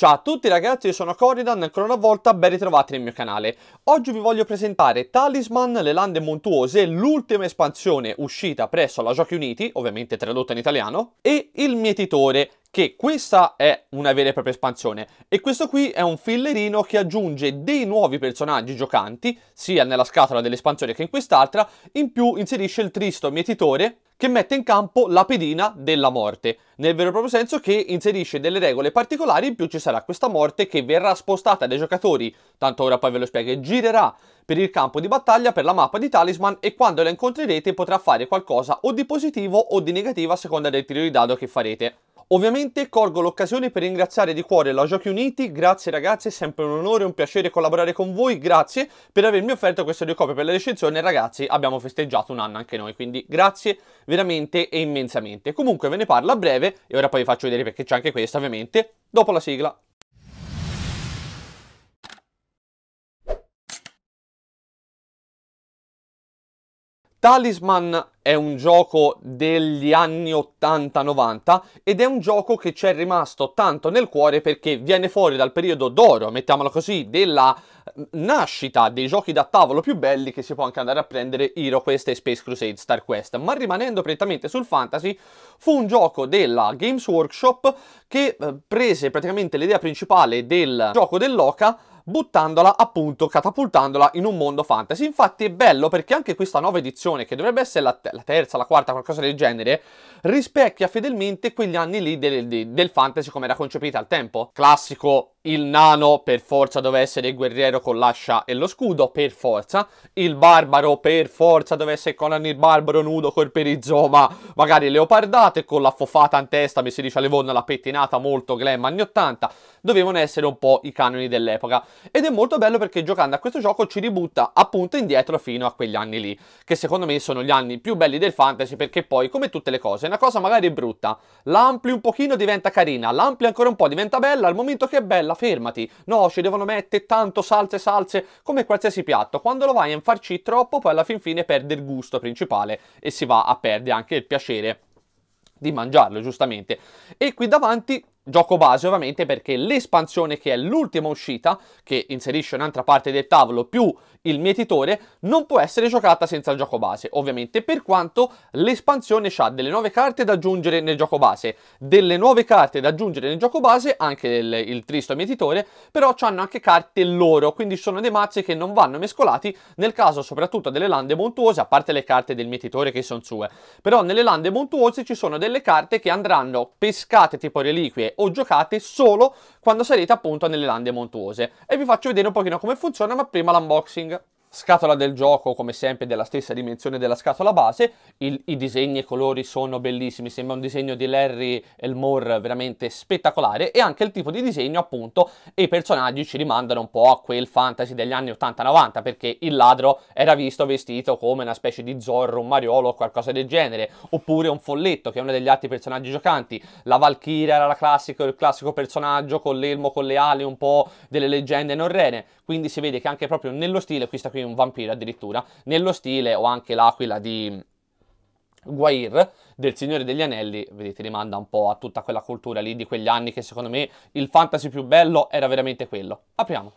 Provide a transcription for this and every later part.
Ciao a tutti ragazzi, io sono Coridan ancora una volta ben ritrovati nel mio canale. Oggi vi voglio presentare Talisman, le lande montuose, l'ultima espansione uscita presso la Giochi Uniti, ovviamente tradotta in italiano, e il mietitore, che questa è una vera e propria espansione e questo qui è un fillerino che aggiunge dei nuovi personaggi giocanti, sia nella scatola dell'espansione che in quest'altra, in più inserisce il tristo mietitore che mette in campo la pedina della morte, nel vero e proprio senso che inserisce delle regole particolari, in più ci sarà questa morte che verrà spostata dai giocatori, tanto ora poi ve lo spiego, e girerà per il campo di battaglia, per la mappa di Talisman e quando la incontrerete potrà fare qualcosa o di positivo o di negativo a seconda del tiro di dado che farete. Ovviamente colgo l'occasione per ringraziare di cuore la Giochi Uniti, grazie ragazzi, è sempre un onore e un piacere collaborare con voi, grazie per avermi offerto queste due copie per la recensione, ragazzi abbiamo festeggiato un anno anche noi, quindi grazie veramente e immensamente. Comunque ve ne parlo a breve e ora poi vi faccio vedere perché c'è anche questa ovviamente, dopo la sigla. Talisman è un gioco degli anni 80-90 ed è un gioco che ci è rimasto tanto nel cuore perché viene fuori dal periodo d'oro, mettiamolo così, della nascita dei giochi da tavolo più belli che si può anche andare a prendere Hero Quest e Space Crusade Star Quest, ma rimanendo prettamente sul fantasy, fu un gioco della Games Workshop che eh, prese praticamente l'idea principale del gioco dell'Oca buttandola appunto, catapultandola in un mondo fantasy. Infatti è bello perché anche questa nuova edizione, che dovrebbe essere la, la terza, la quarta, qualcosa del genere, rispecchia fedelmente quegli anni lì del, del fantasy come era concepita al tempo. Classico il nano per forza doveva essere il guerriero con l'ascia e lo scudo, per forza. Il barbaro per forza doveva essere Conan il barbaro nudo col perizoma, magari leopardato e con la fofata in testa, mi si dice a Levonna, la pettinata molto glam anni 80. Dovevano essere un po' i canoni dell'epoca. Ed è molto bello perché giocando a questo gioco ci ributta appunto indietro fino a quegli anni lì, che secondo me sono gli anni più belli del fantasy perché poi, come tutte le cose, una cosa magari brutta, l'ampli un pochino diventa carina, l'ampli ancora un po' diventa bella, al momento che è bella fermati. No, ci devono mettere tanto salse, salse, come qualsiasi piatto. Quando lo vai a infarci troppo, poi alla fin fine perde il gusto principale e si va a perdere anche il piacere di mangiarlo, giustamente. E qui davanti Gioco base ovviamente perché l'espansione che è l'ultima uscita, che inserisce un'altra parte del tavolo più il mietitore, non può essere giocata senza il gioco base, ovviamente per quanto l'espansione ha delle nuove carte da aggiungere nel gioco base, delle nuove carte da aggiungere nel gioco base, anche il, il tristo mietitore, però hanno anche carte loro, quindi sono dei mazzi che non vanno mescolati nel caso soprattutto delle lande montuose, a parte le carte del mietitore che sono sue, però nelle lande montuose ci sono delle carte che andranno pescate tipo reliquie o giocate solo quando sarete appunto nelle lande montuose. E vi faccio vedere un pochino come funziona, ma prima l'unboxing. Scatola del gioco, come sempre, della stessa dimensione della scatola base. Il, I disegni e i colori sono bellissimi. Sembra un disegno di Larry Elmore veramente spettacolare. E anche il tipo di disegno, appunto, e i personaggi ci rimandano un po' a quel fantasy degli anni 80-90, perché il ladro era visto vestito come una specie di zorro, un mariolo o qualcosa del genere. Oppure un folletto, che è uno degli altri personaggi giocanti. La Valchiria era la classico, il classico personaggio con l'elmo, con le ali, un po' delle leggende norrene. Quindi si vede che anche proprio nello stile, questa qui qui un vampiro addirittura, nello stile o anche l'aquila di Guair del Signore degli Anelli, vedete, rimanda un po' a tutta quella cultura lì di quegli anni che secondo me il fantasy più bello era veramente quello. Apriamo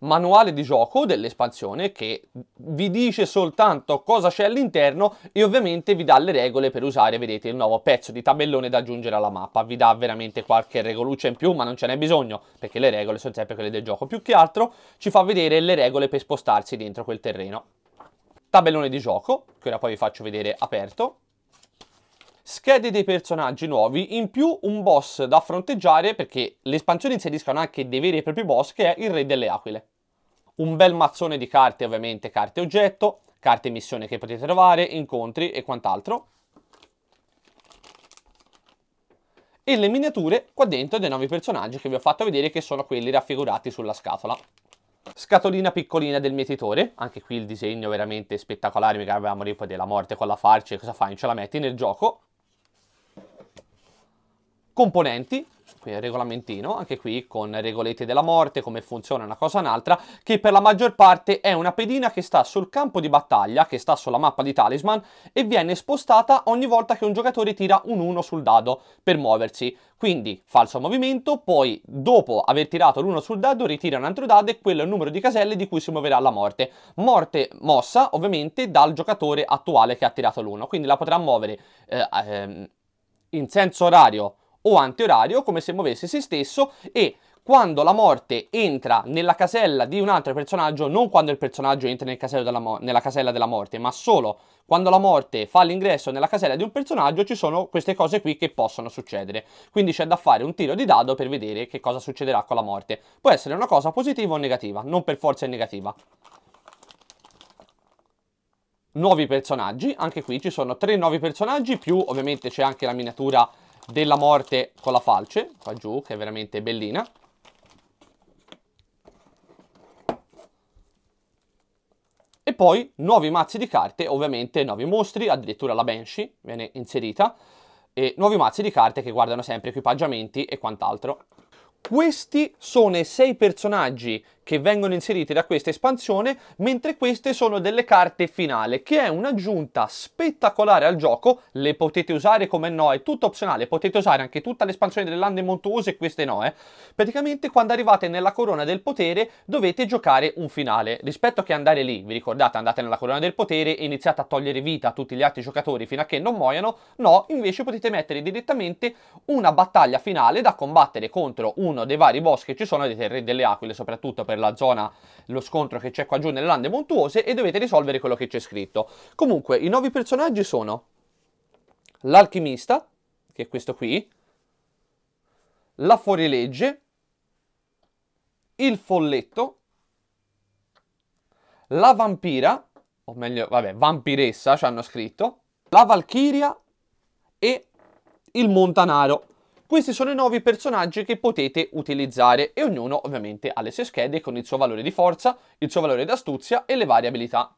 manuale di gioco dell'espansione che vi dice soltanto cosa c'è all'interno e ovviamente vi dà le regole per usare, vedete, il nuovo pezzo di tabellone da aggiungere alla mappa. Vi dà veramente qualche regoluccia in più, ma non ce n'è bisogno, perché le regole sono sempre quelle del gioco. Più che altro ci fa vedere le regole per spostarsi dentro quel terreno. Tabellone di gioco, che ora poi vi faccio vedere aperto, schede dei personaggi nuovi, in più un boss da fronteggiare perché le espansioni inseriscono anche dei veri e propri boss che è il Re delle Aquile. Un bel mazzone di carte ovviamente, carte oggetto, carte missione che potete trovare, incontri e quant'altro. E le miniature qua dentro dei nuovi personaggi che vi ho fatto vedere che sono quelli raffigurati sulla scatola. Scatolina piccolina del mietitore, anche qui il disegno veramente spettacolare, mica avevamo lì della morte con la farce, cosa fai, non ce la metti nel gioco componenti quindi regolamentino, anche qui con regolette della morte, come funziona una cosa o un'altra, che per la maggior parte è una pedina che sta sul campo di battaglia, che sta sulla mappa di Talisman, e viene spostata ogni volta che un giocatore tira un 1 sul dado per muoversi. Quindi falso movimento, poi dopo aver tirato l'1 sul dado ritira un altro dado e quello è il numero di caselle di cui si muoverà la morte. Morte mossa ovviamente dal giocatore attuale che ha tirato l'1, quindi la potrà muovere eh, ehm, in senso orario o antiorario come se muovesse se stesso e quando la morte entra nella casella di un altro personaggio, non quando il personaggio entra nel della nella casella della morte, ma solo quando la morte fa l'ingresso nella casella di un personaggio, ci sono queste cose qui che possono succedere. Quindi c'è da fare un tiro di dado per vedere che cosa succederà con la morte. Può essere una cosa positiva o negativa, non per forza è negativa. Nuovi personaggi, anche qui ci sono tre nuovi personaggi, più ovviamente c'è anche la miniatura della morte con la falce, qua giù, che è veramente bellina. E poi nuovi mazzi di carte, ovviamente nuovi mostri, addirittura la Banshee viene inserita, e nuovi mazzi di carte che guardano sempre equipaggiamenti e quant'altro. Questi sono i sei personaggi che vengono inserite da questa espansione, mentre queste sono delle carte finale, che è un'aggiunta spettacolare al gioco, le potete usare come no, è tutto opzionale, potete usare anche tutta l'espansione delle lande montuose e queste no, eh. Praticamente quando arrivate nella corona del potere dovete giocare un finale, rispetto che andare lì, vi ricordate, andate nella corona del potere e iniziate a togliere vita a tutti gli altri giocatori fino a che non muoiano, no, invece potete mettere direttamente una battaglia finale da combattere contro uno dei vari boss che ci sono, dei delle, delle aquile soprattutto per la zona lo scontro che c'è qua giù nelle lande montuose e dovete risolvere quello che c'è scritto. Comunque, i nuovi personaggi sono l'alchimista, che è questo qui, la fuorilegge, il folletto, la vampira, o meglio, vabbè, vampiressa ci hanno scritto, la valchiria e il montanaro. Questi sono i nuovi personaggi che potete utilizzare e ognuno ovviamente ha le sue schede con il suo valore di forza, il suo valore d'astuzia e le varie abilità.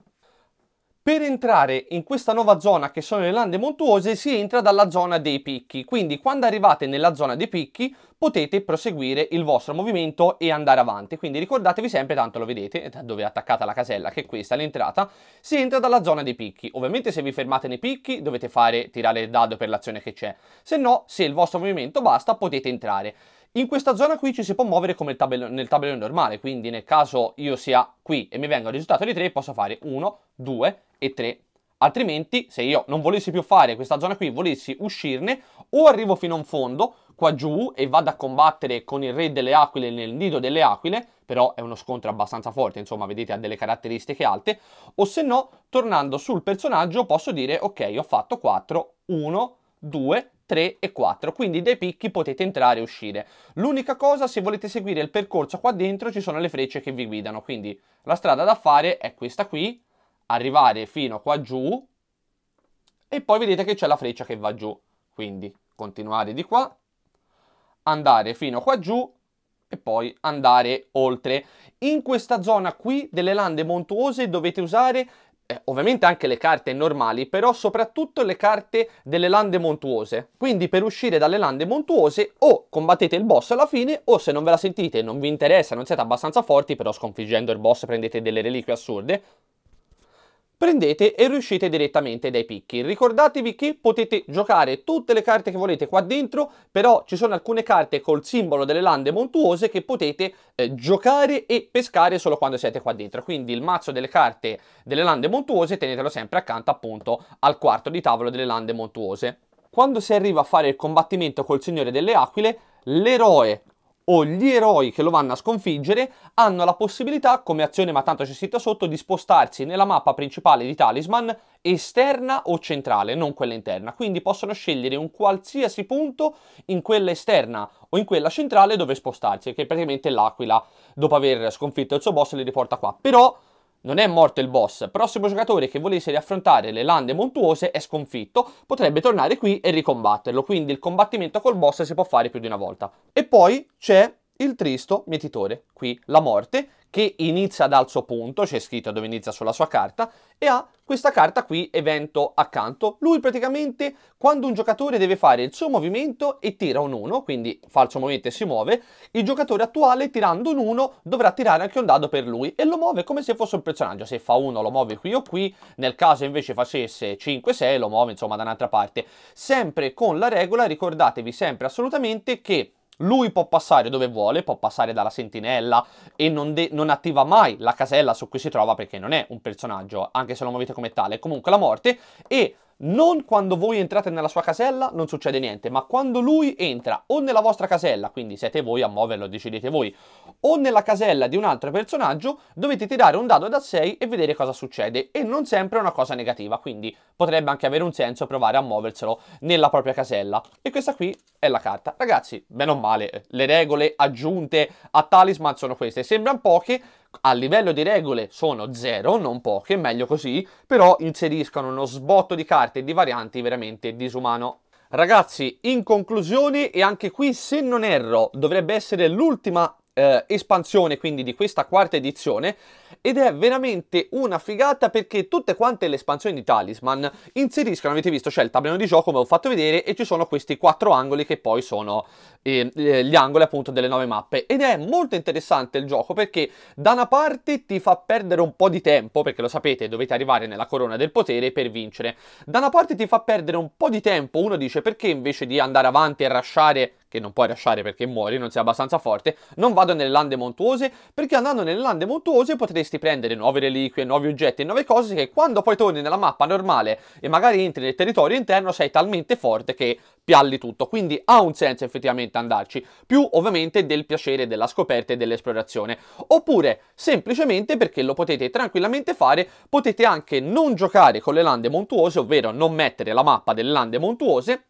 Per entrare in questa nuova zona che sono le lande montuose si entra dalla zona dei picchi, quindi quando arrivate nella zona dei picchi potete proseguire il vostro movimento e andare avanti, quindi ricordatevi sempre, tanto lo vedete, eh, dove è attaccata la casella che è questa, l'entrata, si entra dalla zona dei picchi, ovviamente se vi fermate nei picchi dovete fare tirare il dado per l'azione che c'è, se no se il vostro movimento basta potete entrare. In questa zona qui ci si può muovere come tabellone, nel tabellone normale, quindi nel caso io sia qui e mi venga il risultato di 3 posso fare 1, 2 e 3. Altrimenti, se io non volessi più fare questa zona qui, volessi uscirne, o arrivo fino a un fondo, qua giù, e vado a combattere con il re delle aquile nel nido delle aquile, però è uno scontro abbastanza forte, insomma, vedete, ha delle caratteristiche alte, o se no, tornando sul personaggio, posso dire, ok, ho fatto 4, 1, 2, 3 e 4, quindi dai picchi potete entrare e uscire. L'unica cosa, se volete seguire il percorso qua dentro ci sono le frecce che vi guidano, quindi la strada da fare è questa qui, arrivare fino qua giù e poi vedete che c'è la freccia che va giù, quindi continuare di qua, andare fino qua giù e poi andare oltre. In questa zona qui delle lande montuose dovete usare eh, ovviamente anche le carte normali, però soprattutto le carte delle lande montuose. Quindi per uscire dalle lande montuose o combattete il boss alla fine o se non ve la sentite e non vi interessa, non siete abbastanza forti, però sconfiggendo il boss prendete delle reliquie assurde, prendete e riuscite direttamente dai picchi. Ricordatevi che potete giocare tutte le carte che volete qua dentro, però ci sono alcune carte col simbolo delle lande montuose che potete eh, giocare e pescare solo quando siete qua dentro. Quindi il mazzo delle carte delle lande montuose tenetelo sempre accanto appunto al quarto di tavolo delle lande montuose. Quando si arriva a fare il combattimento col Signore delle Aquile, l'eroe o gli eroi che lo vanno a sconfiggere hanno la possibilità, come azione ma tanto c'è scritto sotto, di spostarsi nella mappa principale di Talisman esterna o centrale, non quella interna. Quindi possono scegliere un qualsiasi punto in quella esterna o in quella centrale dove spostarsi, che praticamente l'Aquila, dopo aver sconfitto il suo boss, li riporta qua. Però non è morto il boss, prossimo giocatore che volesse riaffrontare le lande montuose è sconfitto, potrebbe tornare qui e ricombatterlo, quindi il combattimento col boss si può fare più di una volta. E poi c'è il tristo mietitore, qui la morte, che inizia dal suo punto, c'è scritto dove inizia sulla sua carta, e ha questa carta qui, evento, accanto. Lui praticamente, quando un giocatore deve fare il suo movimento e tira un 1, quindi fa il suo movimento e si muove, il giocatore attuale, tirando un 1, dovrà tirare anche un dado per lui e lo muove come se fosse un personaggio. Se fa 1 lo muove qui o qui, nel caso invece facesse 5-6 lo muove insomma da un'altra parte. Sempre con la regola, ricordatevi sempre assolutamente che lui può passare dove vuole, può passare dalla sentinella e non, de- non attiva mai la casella su cui si trova perché non è un personaggio, anche se lo muovete come tale, comunque la morte e non quando voi entrate nella sua casella non succede niente, ma quando lui entra o nella vostra casella, quindi siete voi a muoverlo, decidete voi, o nella casella di un altro personaggio, dovete tirare un dado da 6 e vedere cosa succede. E non sempre è una cosa negativa, quindi potrebbe anche avere un senso provare a muoverselo nella propria casella. E questa qui è la carta. Ragazzi, bene o male, le regole aggiunte a Talisman sono queste. Sembrano poche, a livello di regole sono zero, non poche, meglio così, però inseriscono uno sbotto di carte e di varianti veramente disumano. Ragazzi, in conclusione, e anche qui se non erro, dovrebbe essere l'ultima eh, espansione quindi di questa quarta edizione ed è veramente una figata perché tutte quante le espansioni di Talisman inseriscono, avete visto, c'è il tabellone di gioco come ho fatto vedere e ci sono questi quattro angoli che poi sono eh, eh gli angoli appunto delle nove mappe ed è molto interessante il gioco perché da una parte ti fa perdere un po' di tempo perché lo sapete dovete arrivare nella corona del potere per vincere, da una parte ti fa perdere un po' di tempo, uno dice perché invece di andare avanti e rasciare che non puoi lasciare perché muori, non sei abbastanza forte, non vado nelle lande montuose, perché andando nelle lande montuose potresti prendere nuove reliquie, nuovi oggetti e nuove cose che quando poi torni nella mappa normale e magari entri nel territorio interno sei talmente forte che pialli tutto, quindi ha un senso effettivamente andarci, più ovviamente del piacere della scoperta e dell'esplorazione, oppure semplicemente perché lo potete tranquillamente fare, potete anche non giocare con le lande montuose, ovvero non mettere la mappa delle lande montuose,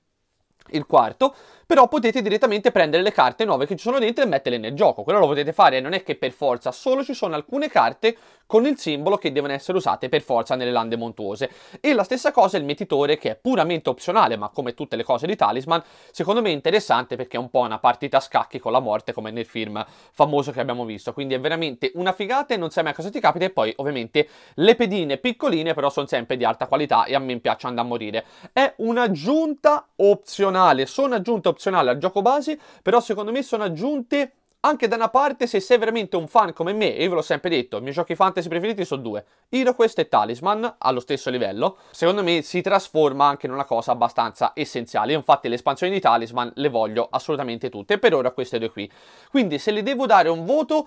il quarto, però potete direttamente prendere le carte nuove che ci sono dentro e metterle nel gioco. Quello lo potete fare, non è che per forza, solo ci sono alcune carte con il simbolo che devono essere usate per forza nelle lande montuose. E la stessa cosa il metitore che è puramente opzionale, ma come tutte le cose di Talisman, secondo me è interessante perché è un po' una partita a scacchi con la morte come nel film famoso che abbiamo visto. Quindi è veramente una figata e non sai mai cosa ti capita e poi ovviamente le pedine piccoline però sono sempre di alta qualità e a me piacciono da morire. È un'aggiunta opzionale opzionale, sono aggiunte opzionali al gioco base, però secondo me sono aggiunte anche da una parte se sei veramente un fan come me, e io ve l'ho sempre detto, i miei giochi fantasy preferiti sono due, HeroQuest e Talisman, allo stesso livello, secondo me si trasforma anche in una cosa abbastanza essenziale, infatti le espansioni di Talisman le voglio assolutamente tutte, per ora queste due qui. Quindi se le devo dare un voto,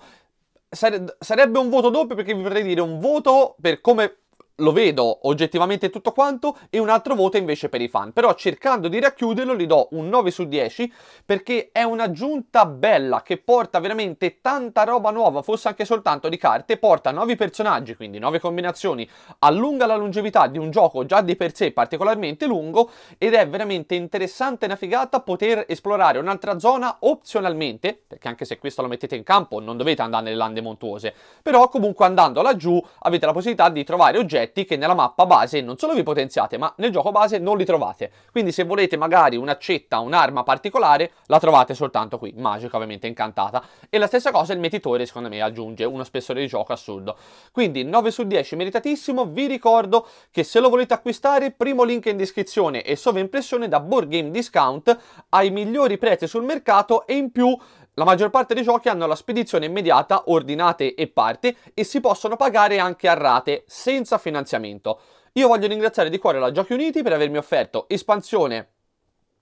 sarebbe un voto doppio perché vi potrei dire un voto per come lo vedo oggettivamente tutto quanto e un altro voto invece per i fan. Però cercando di racchiuderlo gli do un 9 su 10 perché è un'aggiunta bella che porta veramente tanta roba nuova, fosse anche soltanto di carte, porta nuovi personaggi, quindi nuove combinazioni, allunga la longevità di un gioco già di per sé particolarmente lungo ed è veramente interessante e una figata poter esplorare un'altra zona opzionalmente, perché anche se questo lo mettete in campo non dovete andare nelle lande montuose, però comunque andando laggiù avete la possibilità di trovare oggetti oggetti che nella mappa base non solo vi potenziate, ma nel gioco base non li trovate. Quindi se volete magari un'accetta, un'arma particolare, la trovate soltanto qui, magica ovviamente, incantata. E la stessa cosa il metitore, secondo me, aggiunge uno spessore di gioco assurdo. Quindi 9 su 10, meritatissimo. Vi ricordo che se lo volete acquistare, primo link in descrizione e sovraimpressione da Board Game Discount ai migliori prezzi sul mercato e in più la maggior parte dei giochi hanno la spedizione immediata, ordinate e parte e si possono pagare anche a rate, senza finanziamento. Io voglio ringraziare di cuore la Giochi Uniti per avermi offerto espansione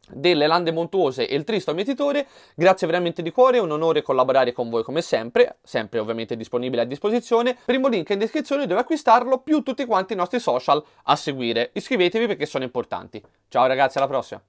delle Lande Montuose e il Tristo Mietitore, grazie veramente di cuore, è un onore collaborare con voi come sempre, sempre ovviamente disponibile a disposizione, primo link in descrizione dove acquistarlo, più tutti quanti i nostri social a seguire, iscrivetevi perché sono importanti. Ciao ragazzi, alla prossima!